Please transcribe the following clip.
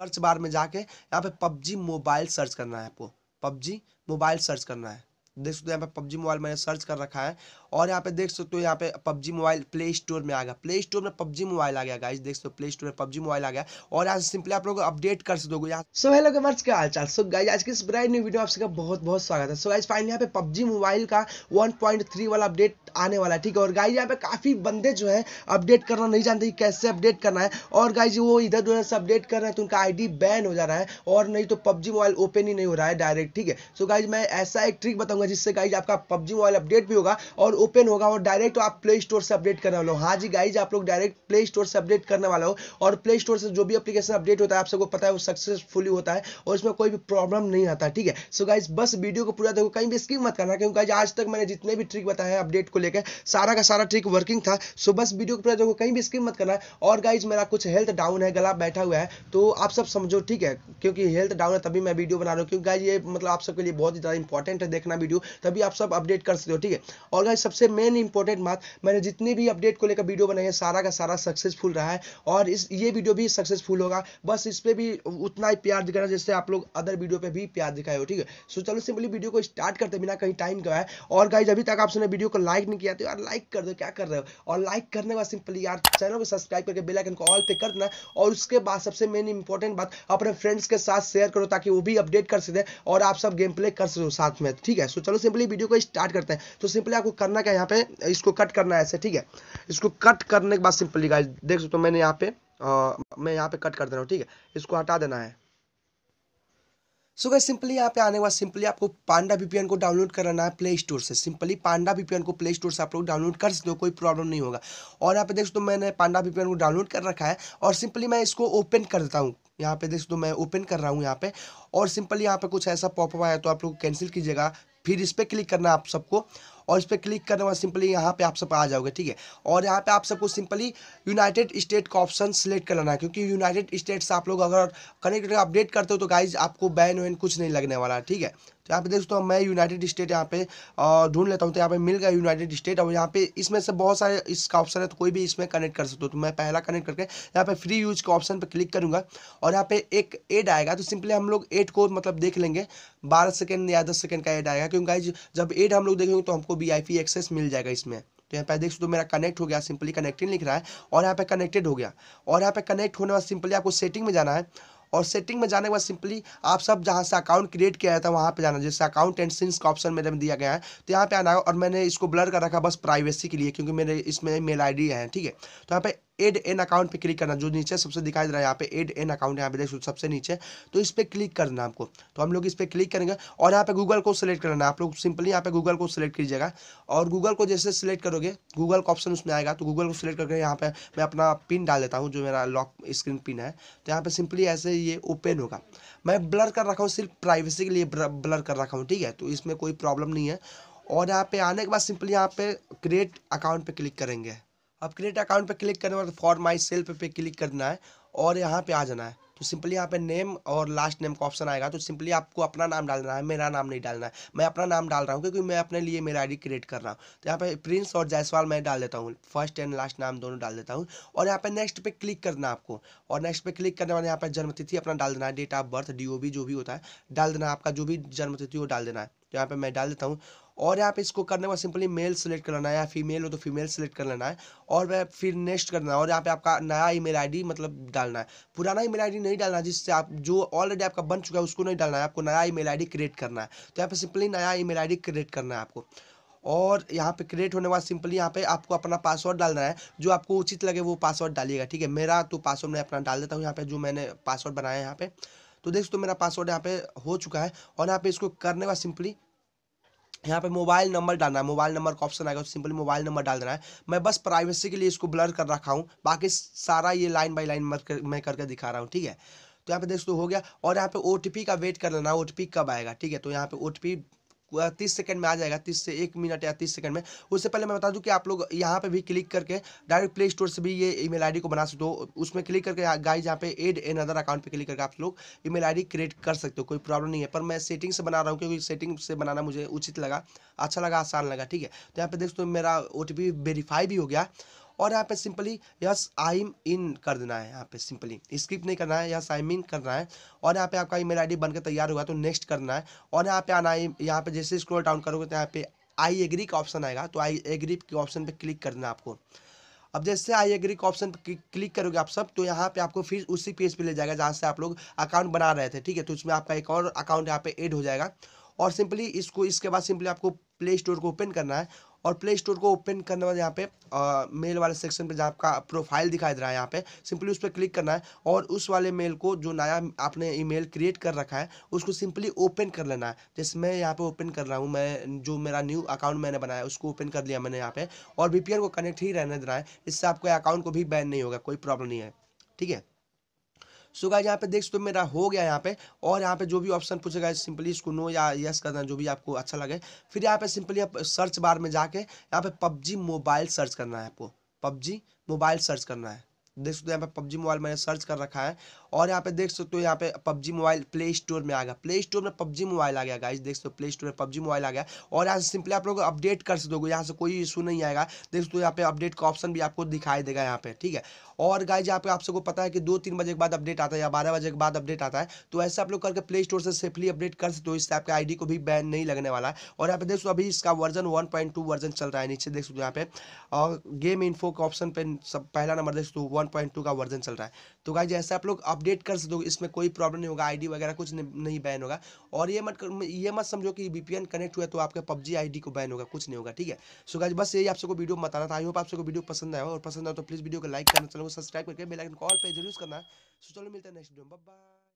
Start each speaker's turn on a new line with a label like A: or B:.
A: search bar में जाके यहाँ पे पबजी मोबाइल सर्च करना है आपको पबजी मोबाइल सर्च करना है देख सकते हो यहाँ पे पबजी मोबाइल मैंने सर्च कर रखा है और यहाँ पे देख सकते हो यहाँ पे पबजी मोबाइल प्ले स्टोर में आ गया प्ले स्टोर में पबजी मोबाइल आ गया गाइस देख सकते हो प्ले स्टोर में पबजी मोबाइल आ गया और यहाँ सिंपली आप लोग अपडेट कर हो यहाँ सो हेलो कमर्स क्या हाल चाल सो गाइज आज की इस ब्राइड न्यू वीडियो आपका बहुत बहुत स्वागत है सो गाइज फाइनली यहाँ पे पबजी मोबाइल का वन वाला अपडेट आने वाला है ठीक है और गाइज यहाँ पे काफी बंदे जो है अपडेट करना नहीं जानते कैसे अपडेट करना है और गाइज वो इधर उधर से अपडेट कर रहे हैं तो उनका डी बैन हो जा रहा है और नहीं तो पबजी मोबाइल ओपन ही नहीं हो रहा है डायरेक्ट ठीक है सो गाइज मैं ऐसा एक ट्रिक बताऊंगा जिससे गाइज आपका पबजी मोबाइल अपडेट भी होगा और ओपन होगा और डायरेक्ट आप प्ले स्टोर से अपडेट करने वाला हो हाँ जी गाइज आप लोग डायरेक्ट प्ले स्टोर से अपडेट करने वाला हो और प्ले स्टोर से जो भी अपलीकेशन अपडेट होता है आप सबको पता है वो सक्सेसफुली होता है और इसमें कोई भी प्रॉब्लम नहीं आता ठीक है सो गाइज बस वीडियो को पूरा देखो कहीं भी स्किप मत करना क्योंकि आज तक मैंने जितने भी ट्रिक बताया है अपडेट को लेकर सारा का सारा ट्रिक वर्किंग था सो बस वीडियो को पूरा देखो कहीं भी स्किप मत करना और गाइज मेरा कुछ हेल्थ डाउन है गला बैठा हुआ है तो आप सब समझो ठीक है क्योंकि हेल्थ डाउन है तभी मैं वीडियो बना रहा हूँ क्योंकि गाइज ये मतलब आप सबके लिए बहुत ही ज़्यादा इंपॉर्टेंट है देखना वीडियो तभी आप सब अपडेट कर सकते हो ठीक है और गाइज सबसे मेन इंपॉर्टेंट बात मैंने जितनी भी अपडेट को लेकर वीडियो बनाई है सारा का सारा सक्सेसफुल रहा है और इस ये वीडियो भी सक्सेसफुल होगा बस इस पर भी उतना ही प्यार दिखाना जैसे आप लोग अदर वीडियो पर भी प्यार दिखाए हो ठीक है सो चलो सिंपली वीडियो को स्टार्ट करते बिना कहीं टाइम गवाए और गाइज अभी तक आप आपने वीडियो को लाइक नहीं किया तो यार लाइक कर दो क्या कर रहे हो और लाइक करने के बाद सिंपली यार चैनल को सब्सक्राइब करके बेलाइकन को ऑल पे कर देना और उसके बाद सबसे मेन इंपॉर्टेंट बात अपने फ्रेंड्स के साथ शेयर करो ताकि वो भी अपडेट कर सके और आप सब गेम प्ले कर सको साथ में ठीक है सो चलो सिंपली वीडियो को स्टार्ट करते हैं तो सिंपली आपको करना करना क्या यहाँ पे इसको कट करना है ऐसे ठीक है इसको कट करने के बाद सिंपली गाइस देख सकते हो मैंने यहाँ पे आ, मैं यहाँ पे कट कर दे रहा हूँ ठीक है इसको हटा देना है सो गाइस सिंपली यहाँ पे आने के बाद सिंपली आपको पांडा वीपीएन को डाउनलोड करना है प्ले स्टोर से सिंपली पांडा वीपीएन को प्ले स्टोर से आप लोग डाउनलोड कर सकते हो कोई प्रॉब्लम नहीं होगा और यहाँ पे देख सकते मैंने पांडा वीपीएन को डाउनलोड कर रखा है और सिंपली मैं इसको ओपन कर देता हूँ यहाँ पे देख सकते मैं ओपन कर रहा हूँ यहाँ पे और सिंपली यहाँ पे कुछ ऐसा पॉपअप आया तो आप लोग कैंसिल कीजिएगा फिर इस पर क्लिक करना आप सबको और इस पर क्लिक करने वाला सिंपली यहाँ पे आप सब आ जाओगे ठीक है और यहाँ पे आप सबको सिंपली यूनाइटेड स्टेट का ऑप्शन सेलेक्ट कर लेना है क्योंकि यूनाइटेड स्टेट से आप लोग अगर कनेक्ट अपडेट करते हो तो गाइज आपको बैन वैन कुछ नहीं लगने वाला ठीक है यहाँ पे देख सकते हो मैं यूनाइटेड स्टेट यहाँ पे ढूंढ लेता हूँ तो यहाँ पे मिल गया यूनाइटेड स्टेट और यहाँ पे इसमें से बहुत सारे इसका ऑप्शन है तो कोई भी इसमें कनेक्ट कर सकते हो तो मैं पहला कनेक्ट करके यहाँ पे फ्री यूज के ऑप्शन पर क्लिक करूँगा और यहाँ पे एक एड आएगा तो सिंपली हम लोग एड को मतलब देख लेंगे बारह सेकेंड या दस सेकेंड का एड आएगा क्योंकि जब एड हम लोग देखेंगे तो हमको वी एक्सेस मिल जाएगा इसमें तो यहाँ पे देख सकते हो मेरा कनेक्ट हो गया सिंपली कनेक्टिंग लिख रहा है और यहाँ पे कनेक्टेड हो गया और यहाँ पे कनेक्ट होने वाला सिंपली आपको सेटिंग में जाना है और सेटिंग में जाने के बाद सिंपली आप सब जहाँ से अकाउंट क्रिएट किया जाता है वहाँ पर जाना जैसे अकाउंट एंड सिंस का ऑप्शन मेरे में दिया गया है तो यहाँ पर आना और मैंने इसको ब्लर कर रखा बस प्राइवेसी के लिए क्योंकि मेरे इसमें मेल आई है ठीक है तो यहाँ पर एड एन अकाउंट पे क्लिक करना जो नीचे सबसे दिखाई दे रहा है यहाँ पे एड एन अकाउंट यहाँ पे देख सबसे नीचे तो इस पर क्लिक करना आपको तो हम लोग इस पर क्लिक करेंगे और यहाँ पे गूगल को सिलेक्ट करना आप लोग सिंपली यहाँ पे गूगल को सिलेक्ट कीजिएगा और गूगल को जैसे सिलेक्ट करोगे गूगल का ऑप्शन उसमें आएगा तो गूगल को सिलेक्ट करके यहाँ पे मैं अपना पिन डाल देता हूँ जो मेरा लॉक स्क्रीन पिन है तो यहाँ पे सिंपली ऐसे ये ओपन होगा मैं ब्लर कर रखा हूँ सिर्फ प्राइवेसी के लिए ब्लर कर रखा हूँ ठीक है तो इसमें कोई प्रॉब्लम नहीं है और यहाँ पे आने के बाद सिंपली यहाँ पे क्रिएट अकाउंट पे क्लिक करेंगे अब क्रिएट अकाउंट पे क्लिक करने वाले फॉर माई सेल्फ पे क्लिक करना है और यहाँ पे आ जाना है तो सिंपली यहाँ पे नेम और लास्ट नेम का ऑप्शन आएगा तो सिंपली आपको अपना नाम डालना है मेरा नाम नहीं डालना है मैं अपना नाम डाल रहा हूँ क्योंकि मैं अपने लिए मेरा आईडी क्रिएट कर रहा हूँ तो यहाँ पे प्रिंस और जायसवाल मैं डाल देता हूँ फर्स्ट एंड लास्ट नाम दोनों डाल देता हूँ और यहाँ पे नेक्स्ट पे क्लिक करना है आपको और नेक्स्ट पे क्लिक करने वाले यहाँ पे जन्मतिथि अपना डाल देना है डेट ऑफ बर्थ डी जो भी होता है डाल देना आपका जो भी जन्मतिथि वो डाल देना है तो यहाँ पे मैं डाल देता हूँ और यहाँ पे इसको करने में सिंपली मेल सेलेक्ट कर लेना है या फीमेल हो तो फीमेल सेलेक्ट कर लेना है और वह फिर नेक्स्ट करना है और यहाँ पे आपका नया ईमेल आईडी मतलब डालना है पुराना ईमेल आईडी नहीं डालना जिससे आप जो ऑलरेडी आपका बन चुका है उसको नहीं डालना है आपको नया ई मेल क्रिएट करना है तो यहाँ पर सिंपली नया ई मेल क्रिएट करना है आपको और यहाँ पे क्रिएट होने के बाद सिंपली यहाँ पे आपको अपना पासवर्ड डालना है जो आपको उचित लगे वो पासवर्ड डालिएगा ठीक है मेरा तो पासवर्ड मैं अपना डाल देता हूँ यहाँ पे जो मैंने पासवर्ड बनाया है यहाँ पे तो देख तो मेरा पासवर्ड यहाँ पे हो चुका है और यहाँ पे इसको करने वाला सिंपली यहाँ पे मोबाइल नंबर डालना है मोबाइल नंबर का ऑप्शन आएगा सिंपली मोबाइल नंबर डाल देना है मैं बस प्राइवेसी के लिए इसको ब्लर कर रखा हूँ बाकी सारा ये लाइन बाई लाइन मैं करके दिखा रहा हूँ ठीक है तो यहाँ पे देखो हो गया और यहाँ पे ओ का वेट कर लेना ओ कब आएगा ठीक है तो यहाँ पे ओ तीस सेकंड में आ जाएगा तीस से एक मिनट या तीस सेकंड में उससे पहले मैं बता दूं कि आप लोग यहाँ पे भी क्लिक करके डायरेक्ट प्ले स्टोर से भी ये ईमेल आईडी को बना सकते हो उसमें क्लिक करके गाइज हाँ, यहाँ पे एड एन अदर अकाउंट पे क्लिक करके आप लोग ईमेल आईडी क्रिएट कर सकते हो कोई प्रॉब्लम नहीं है पर मैं सेटिंग से बना रहा हूँ क्योंकि सेटिंग से बनाना मुझे उचित लगा अच्छा लगा आसान लगा ठीक है तो यहाँ पे देख मेरा ओ टी वेरीफाई भी हो गया और यहाँ पे simply yes I am in कर देना है यहाँ पे सिंपली स्किप नहीं करना है यस आई एम इन करना है और यहाँ पे आपका ईमेल आईडी बनकर तैयार हुआ तो नेक्स्ट करना है और यहाँ पे आना यहाँ पे जैसे स्क्रोल डाउन करोगे तो यहाँ पे आई एग्री का ऑप्शन आएगा तो आई एग्री के ऑप्शन पर क्लिक करना आपको अब जैसे आई एग्री का ऑप्शन पर क्लिक करोगे आप सब तो यहाँ पे आपको फिर उसी पेज पे ले जाएगा जहाँ से आप लोग अकाउंट बना रहे थे ठीक है तो उसमें आपका एक और अकाउंट यहाँ पे ऐड हो जाएगा और सिंपली इसको इसके बाद सिंपली आपको प्ले स्टोर को ओपन करना है और प्ले स्टोर को ओपन करने बाद यहाँ पे मेल वाले सेक्शन पे जहाँ आपका प्रोफाइल दिखाई दे रहा है यहाँ पे सिंपली उस पर क्लिक करना है और उस वाले मेल को जो नया आपने ईमेल क्रिएट कर रखा है उसको सिंपली ओपन कर लेना है जैसे मैं यहाँ पे ओपन कर रहा हूँ मैं जो मेरा न्यू अकाउंट मैंने बनाया उसको ओपन कर लिया मैंने यहाँ पर और वी को कनेक्ट ही रहने देना है इससे आपके अकाउंट को भी बैन नहीं होगा कोई प्रॉब्लम नहीं है ठीक है सो गाइज यहाँ पे देख सकते हो मेरा हो गया यहाँ पे और यहाँ पे जो भी ऑप्शन पूछेगा सिंपली इसको नो या यस करना जो भी आपको अच्छा लगे फिर यहाँ पे सिंपली आप सर्च बार में जाके यहाँ पे पबजी मोबाइल सर्च करना है आपको पबजी मोबाइल सर्च करना है देख सकते हो यहाँ पे पबजी मोबाइल मैंने सर्च कर रखा है और यहाँ पे देख सकते हो यहाँ पे पबजी मोबाइल प्ले स्टोर में आ गया प्ले स्टोर में पबजी मोबाइल आ गया गाइस देख सकते हो प्ले स्टोर में पबजी मोबाइल आ गया और यहाँ से सिंपली आप लोग अपडेट कर सकते हो यहाँ से कोई इशू नहीं आएगा देख सकते हो यहाँ पे अपडेट का ऑप्शन भी आपको दिखाई देगा यहाँ पे ठीक है और गाइज यहाँ पे आप सबको पता है कि दो तीन बजे के बाद अपडेट आता है या बारह बजे के बाद अपडेट आता है तो ऐसे आप लोग करके प्ले स्टोर से सेफली अपडेट कर सकते हो इससे आपके आई को भी बैन नहीं लगने वाला है और यहाँ पे देख सो अभी इसका वर्जन वन वर्जन चल रहा है नीचे देख सकते हो यहाँ पे और गेम इन्फो का ऑप्शन पे सब पहला नंबर देख सकते हो 1.2 का वर्जन चल रहा है तो गाई जैसे आप लोग अपडेट कर दो इसमें कोई प्रॉब्लम नहीं होगा आईडी वगैरह कुछ नहीं बैन होगा और ये मत ये मत समझो कि वीपीएन कनेक्ट हुआ तो आपका पबजी आईडी को बैन होगा कुछ नहीं होगा ठीक है सो गाई बस यही आपको वीडियो बताना था आई होप आपको वीडियो पसंद आया और पसंद आया तो प्लीज़ वीडियो को लाइक करना चलो सब्सक्राइब करके बेलाइकन कॉल पर जरूर करना सो चलो मिलता है नेक्स्ट वीडियो बाय